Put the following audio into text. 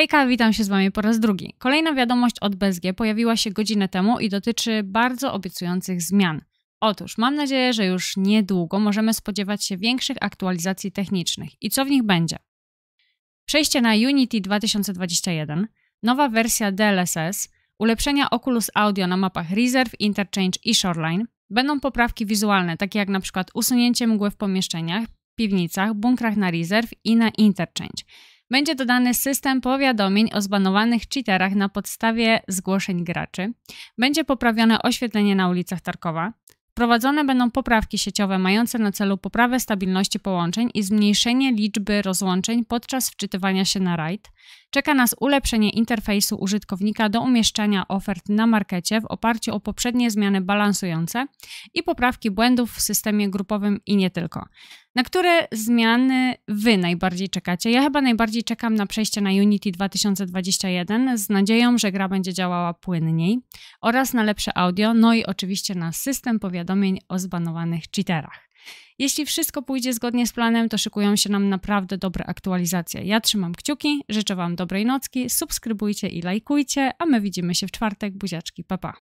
Hejka, witam się z Wami po raz drugi. Kolejna wiadomość od BSG pojawiła się godzinę temu i dotyczy bardzo obiecujących zmian. Otóż mam nadzieję, że już niedługo możemy spodziewać się większych aktualizacji technicznych. I co w nich będzie? Przejście na Unity 2021, nowa wersja DLSS, ulepszenia Oculus Audio na mapach Reserve, Interchange i Shoreline, będą poprawki wizualne, takie jak na przykład usunięcie mgły w pomieszczeniach, piwnicach, bunkrach na Reserve i na Interchange – będzie dodany system powiadomień o zbanowanych cheaterach na podstawie zgłoszeń graczy, będzie poprawione oświetlenie na ulicach Tarkowa, Prowadzone będą poprawki sieciowe mające na celu poprawę stabilności połączeń i zmniejszenie liczby rozłączeń podczas wczytywania się na rajd. Czeka nas ulepszenie interfejsu użytkownika do umieszczania ofert na markecie w oparciu o poprzednie zmiany balansujące i poprawki błędów w systemie grupowym i nie tylko. Na które zmiany Wy najbardziej czekacie? Ja chyba najbardziej czekam na przejście na Unity 2021 z nadzieją, że gra będzie działała płynniej oraz na lepsze audio, no i oczywiście na system powiadomień o zbanowanych cheaterach. Jeśli wszystko pójdzie zgodnie z planem, to szykują się nam naprawdę dobre aktualizacje. Ja trzymam kciuki, życzę Wam dobrej nocki, subskrybujcie i lajkujcie, a my widzimy się w czwartek. Buziaczki, papa. Pa.